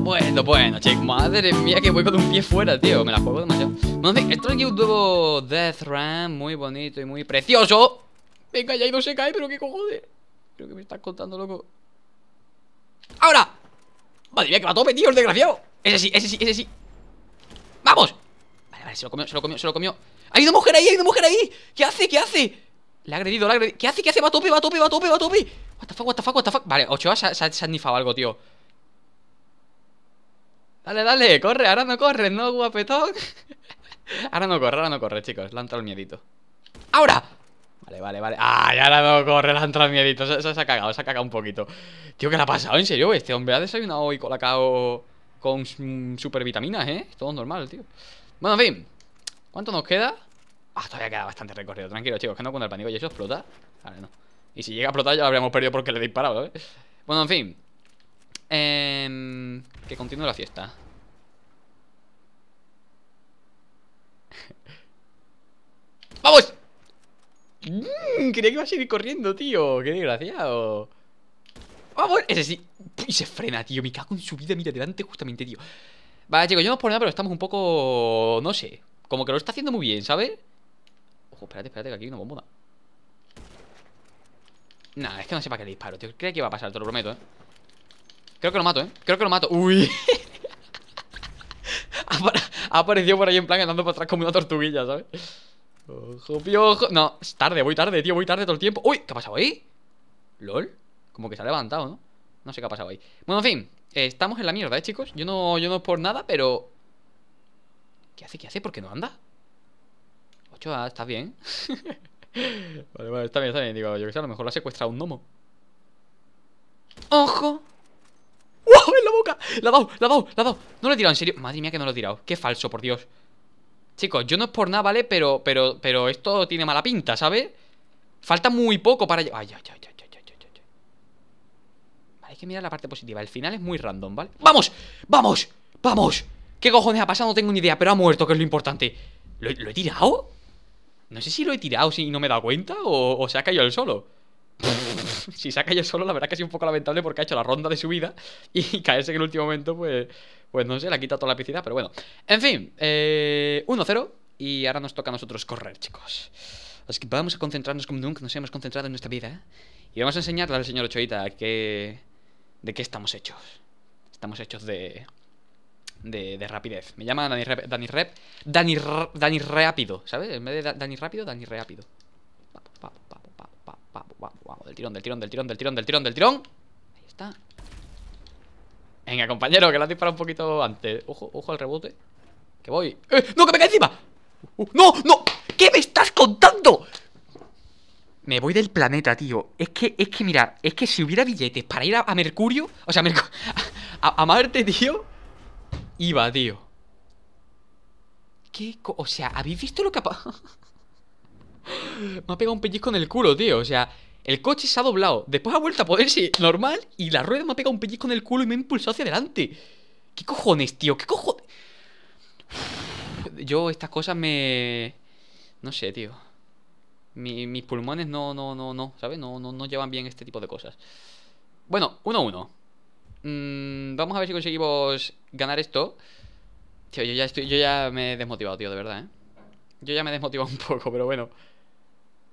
Bueno, bueno, Madre mía, que voy con un pie fuera, tío. Me la juego demasiado. Bueno, en esto aquí un nuevo Death Ram muy bonito y muy precioso. Venga, ya no se cae, pero qué cojones. Creo que me estás contando, loco. ¡Ahora! Madre mía, que va a tope, tío, el desgraciado. Ese sí, ese sí, ese sí. ¡Vamos! Vale, vale, se lo comió, se lo comió, se lo comió. ¡Hay una mujer ahí, hay una mujer ahí! ¿Qué hace, qué hace? Le ha agredido, le ha agredido. ¿Qué hace, qué hace? Va a tope, va a tope, va a tope, va a tope. What the fuck, what the fuck, what the fuck. Vale, Ochoa se se se ha nifado algo, tío. Dale, dale, corre, ahora no corre, ¿no, guapetón? ahora no corre, ahora no corre, chicos. Le ha entrado el miedito. ¡Ahora! Vale, vale, vale. ¡Ah! Ya no corre, le ha entrado el miedito. Se, ha cagado, se ha cagado un poquito. Tío, ¿qué le ha pasado? ¿En serio? Este hombre ha desayunado hoy colacao con mm, supervitaminas, ¿eh? Todo normal, tío. Bueno, en fin. ¿Cuánto nos queda? Ah, todavía queda bastante recorrido. Tranquilo, chicos, que no cuando el pánico y eso explota. Vale, no. Y si llega a explotar ya lo habríamos perdido porque le he disparado, ¿eh? Bueno, en fin. Em, que continúe la fiesta. ¡Vamos! Mm, creía que iba a seguir corriendo, tío. ¡Qué desgraciado! ¡Vamos! Ese sí. Y se frena, tío. Me cago en su vida. Mira, delante justamente, tío. Vale, chicos, no por nada, pero estamos un poco... No sé. Como que lo está haciendo muy bien, ¿sabes? Ojo, espérate, espérate, que aquí hay una bombona. Nah, es que no sé para qué le disparo, tío. Creo que iba a pasar, te lo prometo, ¿eh? Creo que lo mato, ¿eh? Creo que lo mato ¡Uy! ha aparecido por ahí en plan andando para atrás como una tortuguilla, ¿sabes? Ojo, piojo No, es tarde, voy tarde, tío, voy tarde todo el tiempo ¡Uy! ¿Qué ha pasado ahí? ¿Lol? Como que se ha levantado, ¿no? No sé qué ha pasado ahí Bueno, en fin, estamos en la mierda, ¿eh, chicos? Yo no, yo no es por nada, pero... ¿Qué hace? ¿Qué hace? ¿Por qué no anda? 8A, ah, ¿estás bien? vale, vale, está bien, está bien Digo, yo que sé, a lo mejor lo ha secuestrado un gnomo ¡Ojo! ¡La ha dado! ¡La ha dado! ¡La ha dado! No lo he tirado, en serio. Madre mía, que no lo he tirado. Qué falso, por Dios. Chicos, yo no es por nada, ¿vale? Pero, pero, pero esto tiene mala pinta, ¿sabes? Falta muy poco para... Ay, ay, ay, ay, ay, Vale, hay que mirar la parte positiva. El final es muy random, ¿vale? ¡Vamos! ¡Vamos! ¡Vamos! ¿Qué cojones ha pasado? No tengo ni idea, pero ha muerto, que es lo importante. ¿Lo, he tirado? No sé si lo he tirado si no me he dado cuenta o, o se ha caído el solo. si se ha caído solo, la verdad que ha sido un poco lamentable porque ha hecho la ronda de su vida y caerse en el último momento, pues, pues no sé, le ha quitado toda la epicidad, pero bueno. En fin, 1-0 eh, y ahora nos toca a nosotros correr, chicos. Así que vamos a concentrarnos como nunca nos hemos concentrado en nuestra vida ¿eh? y vamos a enseñarle al señor Ochoita que, de qué estamos hechos. Estamos hechos de... De, de, rapidez. Me llama Dani Rep. Dani Rep. Dani, Dani Rápido, ¿sabes? En vez de Dani Rápido, Dani Rápido. Vamos, vamos, vamos. Del tirón, del tirón, del tirón, del tirón, del tirón, del tirón. Ahí está. Venga, compañero, que la has disparado un poquito antes. Ojo, ojo al rebote. Que voy. ¡Eh! ¡No, que me cae encima! Uh, no! ¿Qué me estás contando? Me voy del planeta, tío. Es que, es que, mira, es que si hubiera billetes para ir a, Mercurio, o sea, a, a, Marte, tío, iba, tío. ¿Qué? o sea, ¿habéis visto lo que ha pasado? Me ha pegado un pellizco en el culo, tío. O sea, el coche se ha doblado. Después ha vuelto a ponerse normal y la rueda me ha pegado un pellizco en el culo y me ha impulsado hacia adelante. ¿Qué cojones, tío? ¿Qué cojones? Yo estas cosas me... No sé, tío. mis pulmones no, no, no, no, ¿sabes? No, no, no llevan bien este tipo de cosas. Bueno, 1-1. Uno, uno. Mm, vamos a ver si conseguimos ganar esto. Tío, yo ya, estoy, yo ya me he desmotivado, tío, de verdad, ¿eh? Yo ya me he desmotivado un poco, pero bueno.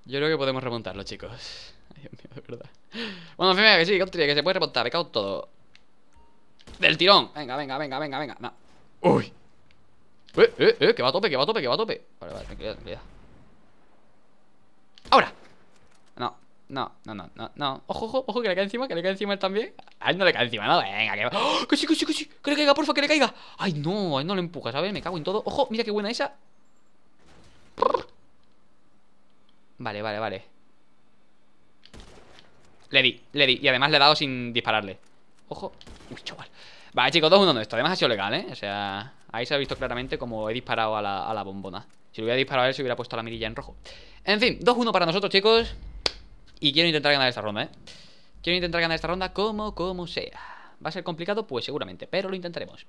Yo creo que podemos remontarlo, chicos. Ay, Dios mío, de verdad. Bueno, en que sí, que se puede remontar, me cago todo. Del tirón. Venga, venga, venga, venga, venga. No. Uy. Eh, eh, eh, que va a tope, que va a tope, que va a tope. Vale, vale, tranquilidad, tranquilidad. Ahora. No, no, no, no, no, no. Ojo, ojo, ojo, que le cae encima, que le cae encima él también. A él no le cae encima, no, venga, que va. ¡Oh, que sí, que sí, que sí. Que le caiga, porfa, que le caiga. Ay, no, a no le empuja, ¿sabes? Me cago en todo. Ojo, mira qué buena esa. Vale, vale, vale Le di, le di Y además le he dado sin dispararle Ojo Uy, chaval Vale, chicos, 2-1 nuestro esto Además ha sido legal, ¿eh? O sea, ahí se ha visto claramente Como he disparado a la, bombona Si lo hubiera disparado a él Se hubiera puesto la mirilla en rojo En fin, 2-1 para nosotros, chicos Y quiero intentar ganar esta ronda, ¿eh? Quiero intentar ganar esta ronda como, como sea ¿Va a ser complicado? Pues seguramente Pero lo intentaremos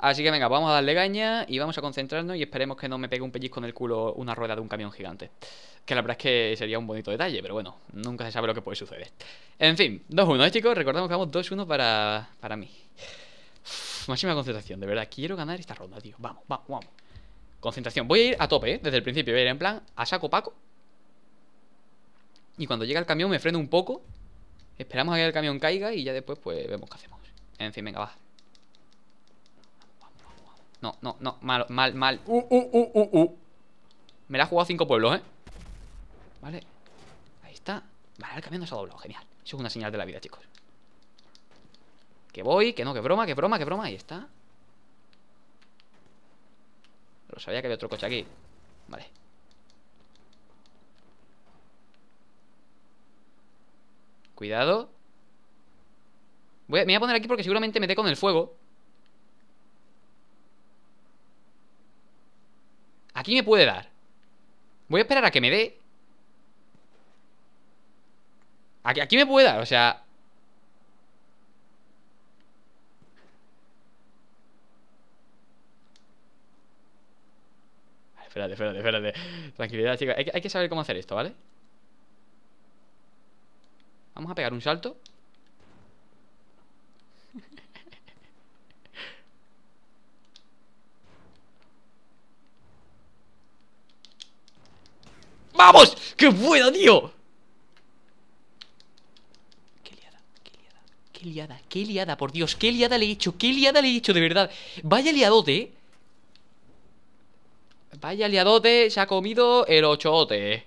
Así que venga, vamos a darle gaña y vamos a concentrarnos y esperemos que no me pegue un pellizco en el culo una rueda de un camión gigante. Que la verdad es que sería un bonito detalle, pero bueno, nunca se sabe lo que puede suceder. En fin, 2-1, ¿eh, chicos? Recordamos que vamos 2-1 para, mí. máxima concentración, de verdad. Quiero ganar esta ronda, tío. Vamos, vamos, vamos. Concentración. Voy a ir a tope, ¿eh? Desde el principio voy a ir en plan a saco paco. Y cuando llega el camión me freno un poco. Esperamos a que el camión caiga y ya después pues vemos qué hacemos. En fin, venga, va. No, no, no, mal, mal, mal Uh, uh, uh, uh, uh Me la ha jugado cinco pueblos, ¿eh? Vale, ahí está Vale, el camión se ha doblado, genial Eso es una señal de la vida, chicos Que voy, que no, que broma, que broma, que broma Ahí está Pero sabía que había otro coche aquí Vale Cuidado Voy Me voy a poner aquí porque seguramente me dé con el fuego Aquí me puede dar. Voy a esperar a que me dé. Aquí, aquí me puede dar, o sea... Espérate, espérate, espérate. Tranquilidad, chicos. hay que saber cómo hacer esto, ¿vale? Vamos a pegar un salto. ¡Vamos! ¡Qué bueno, tío! ¡Qué liada! ¡Qué liada! ¡Qué liada! ¡Qué liada! Por Dios, qué liada le he hecho, qué liada le he hecho, de verdad. Vaya liadote, ¿eh? Vaya liadote, se ha comido el ochoote. ¿eh?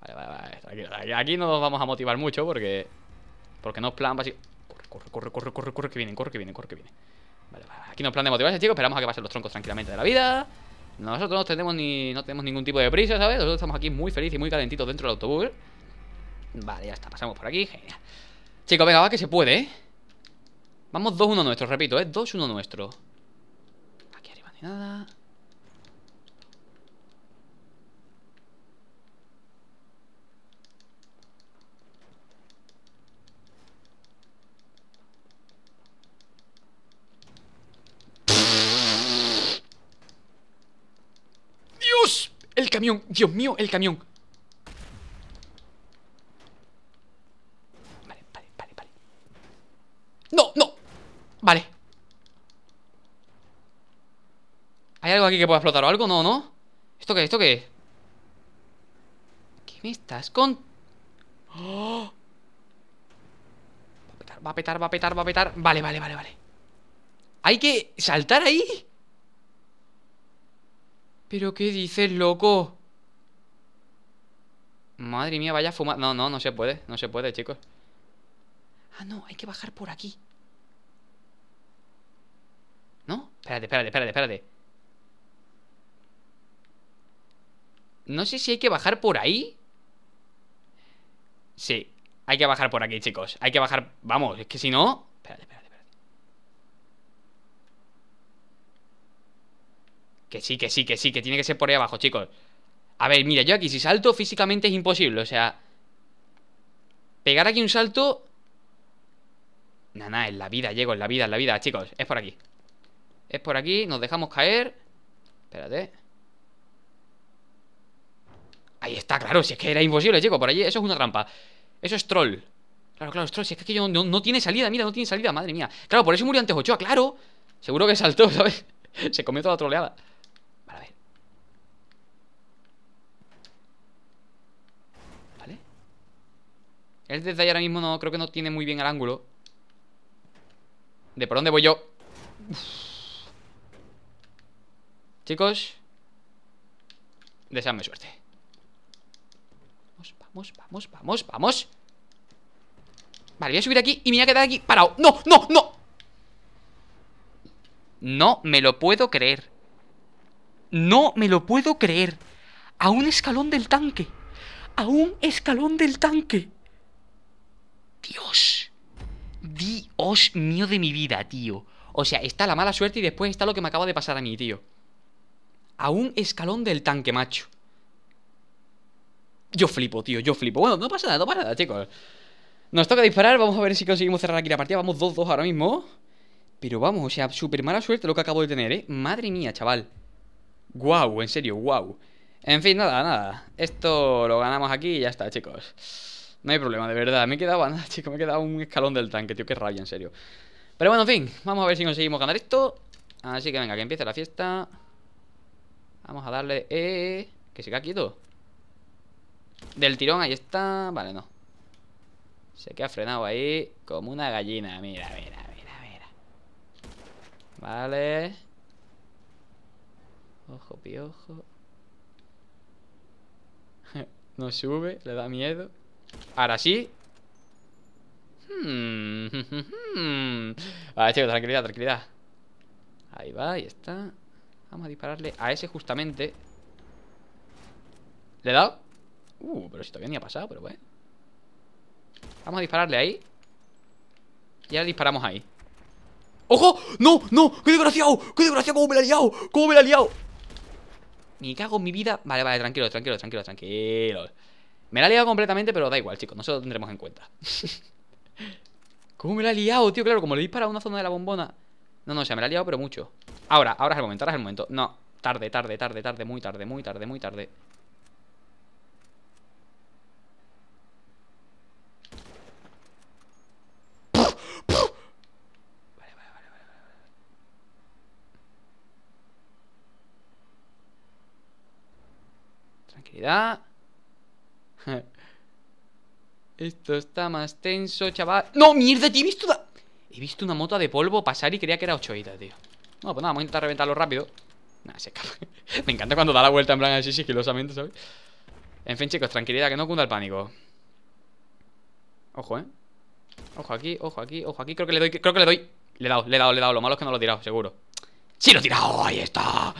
Vale, vale, vale. Aquí no nos vamos a motivar mucho porque. Porque no plan Corre, Corre, corre, corre, corre, corre, que vienen, corre, que vienen, corre, que viene. Vale, vale. Aquí no plan de motivarse, chicos. Esperamos a que pasen los troncos tranquilamente de la vida. Nosotros no tenemos, ni, no tenemos ningún tipo de prisa, ¿sabes? Nosotros estamos aquí muy felices y muy calentitos dentro del autobús. Vale, ya está, pasamos por aquí, genial. Chicos, venga, va que se puede, ¿eh? Vamos 2-1 nuestro, repito, ¿eh? 2-1 nuestro. Aquí arriba ni nada. El camión, Dios mío, el camión Vale, vale, vale, vale No, no Vale ¿Hay algo aquí que pueda explotar o algo? No, no ¿Esto qué? ¿Esto qué? ¿Qué me estás con...? Va a petar, va a petar, va a petar, va a petar Vale, vale, vale, vale Hay que saltar ahí ¿Pero qué dices, loco? Madre mía, vaya fumar. No, no, no se puede. No se puede, chicos. Ah, no, hay que bajar por aquí. ¿No? Espérate, espérate, espérate, espérate. No sé si hay que bajar por ahí. Sí, hay que bajar por aquí, chicos. Hay que bajar. Vamos, es que si no. Espérate, espérate. Que sí, que sí, que sí, que tiene que ser por ahí abajo, chicos. A ver, mira, yo aquí si salto físicamente es imposible, o sea... Pegar aquí un salto... Nada, en la vida, llego, en la vida, en la vida, chicos. Es por aquí. Es por aquí, nos dejamos caer. Espérate. Ahí está, claro, si es que era imposible, llego Por allí, eso es una trampa. Eso es troll. Claro, claro, es troll. Si es que yo no, no tiene salida, mira, no tiene salida, madre mía. Claro, por eso murió antes Ochoa, claro. Seguro que saltó, ¿sabes? Se comió toda la troleada. El desde ahí ahora mismo no creo que no tiene muy bien el ángulo. ¿De por dónde voy yo? Chicos. Deseadme suerte. Vamos, vamos, vamos, vamos, vamos. Vale, voy a subir aquí y me voy a quedar aquí parado. ¡No, no, no! No me lo puedo creer. No me lo puedo creer. A un escalón del tanque. A un escalón del tanque. Dios. Dios mío de mi vida, tío. O sea, está la mala suerte y después está lo que me acaba de pasar a mí, tío. A un escalón del tanque, macho. Yo flipo, tío, yo flipo. Bueno, no pasa nada, no pasa nada, chicos. Nos toca disparar, vamos a ver si conseguimos cerrar aquí la partida. Vamos 2-2 ahora mismo. Pero vamos, o sea, súper mala suerte lo que acabo de tener, ¿eh? Madre mía, chaval. Guau, en serio, guau. En fin, nada, nada. Esto lo ganamos aquí y ya está, chicos. No hay problema, de verdad. Me he quedado, nada, chico, me he quedado un escalón del tanque, tío. Qué rabia, en serio. Pero bueno, en fin. Vamos a ver si conseguimos ganar esto. Así que venga, que empiece la fiesta. Vamos a darle... Eh, que se queda quieto. Del tirón, ahí está. Vale, no. Se queda frenado ahí como una gallina. Mira, mira, mira, mira. Vale. Ojo, piojo. no sube, le da miedo. Ahora sí hmm. Vale, chicos, tranquilidad, tranquilidad Ahí va, ahí está Vamos a dispararle a ese justamente ¿Le he dado? Uh, pero si todavía ni ha pasado, pero bueno Vamos a dispararle ahí Y ahora disparamos ahí ¡Ojo! ¡No! ¡No! ¡Qué desgraciado! ¡Qué desgraciado! ¡Cómo me la he liado! ¡Cómo me la he liado! Ni cago en mi vida Vale, vale, tranquilo, tranquilo, tranquilo, tranquilo me la he liado completamente, pero da igual, chicos, No se lo tendremos en cuenta. ¿Cómo me la he liado, tío? Claro, como le he a una zona de la bombona. No, no, o sea, me la he liado, pero mucho. Ahora, ahora es el momento, ahora es el momento. No, tarde, tarde, tarde, tarde, muy tarde, muy tarde, muy tarde. Tranquilidad esto está más tenso, chaval ¡No, mierda, He visto una... He visto una mota de polvo pasar y creía que era 8 tío No, pues nada, vamos a intentar reventarlo rápido Me encanta cuando da la vuelta en plan así sigilosamente, ¿sabes? En fin, chicos, tranquilidad, que no cunda el pánico Ojo, ¿eh? Ojo aquí, ojo aquí, ojo aquí Creo que le doy, creo que le doy Le he dado, le he dado, le he dado Lo malo es que no lo he tirado, seguro ¡Sí lo he tirado! ¡Ahí está!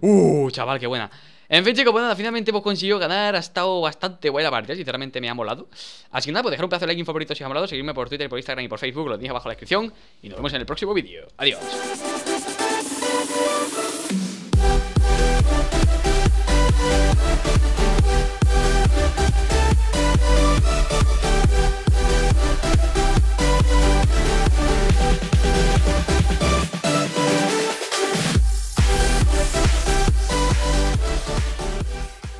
¡Uh, chaval, qué buena! En fin, chicos, pues finalmente hemos conseguido ganar. Ha estado bastante buena la partida, sinceramente me ha molado. Así que nada, pues dejar un pedazo de like, en favorito si os ha molado, seguirme por Twitter, por Instagram y por Facebook, lo tenéis abajo en la descripción. Y nos vemos en el próximo vídeo. Adiós.